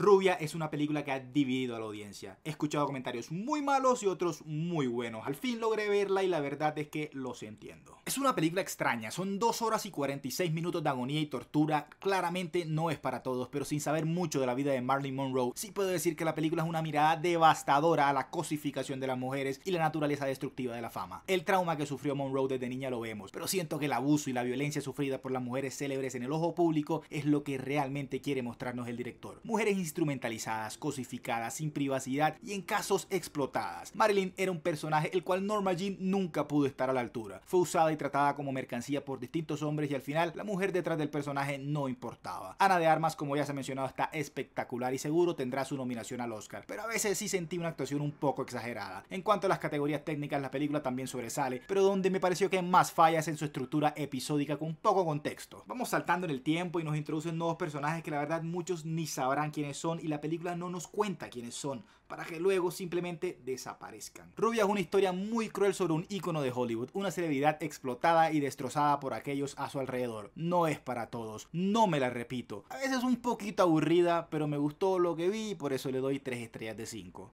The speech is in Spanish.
Rubia es una película que ha dividido a la audiencia. He escuchado comentarios muy malos y otros muy buenos. Al fin logré verla y la verdad es que los entiendo. Es una película extraña, son 2 horas y 46 minutos de agonía y tortura, claramente no es para todos, pero sin saber mucho de la vida de Marilyn Monroe, sí puedo decir que la película es una mirada devastadora a la cosificación de las mujeres y la naturaleza destructiva de la fama. El trauma que sufrió Monroe desde niña lo vemos, pero siento que el abuso y la violencia sufrida por las mujeres célebres en el ojo público es lo que realmente quiere mostrarnos el director. Mujeres instrumentalizadas, cosificadas, sin privacidad y en casos explotadas. Marilyn era un personaje el cual Norma Jean nunca pudo estar a la altura. Fue usada y tratada como mercancía por distintos hombres y al final la mujer detrás del personaje no importaba. Ana de Armas, como ya se ha mencionado, está espectacular y seguro tendrá su nominación al Oscar, pero a veces sí sentí una actuación un poco exagerada. En cuanto a las categorías técnicas, la película también sobresale, pero donde me pareció que más fallas en su estructura episódica con poco contexto. Vamos saltando en el tiempo y nos introducen nuevos personajes que la verdad muchos ni sabrán quiénes son y la película no nos cuenta quiénes son, para que luego simplemente desaparezcan. Rubia es una historia muy cruel sobre un icono de Hollywood, una celebridad explosiva explotada y destrozada por aquellos a su alrededor. No es para todos, no me la repito. A veces un poquito aburrida, pero me gustó lo que vi y por eso le doy 3 estrellas de 5.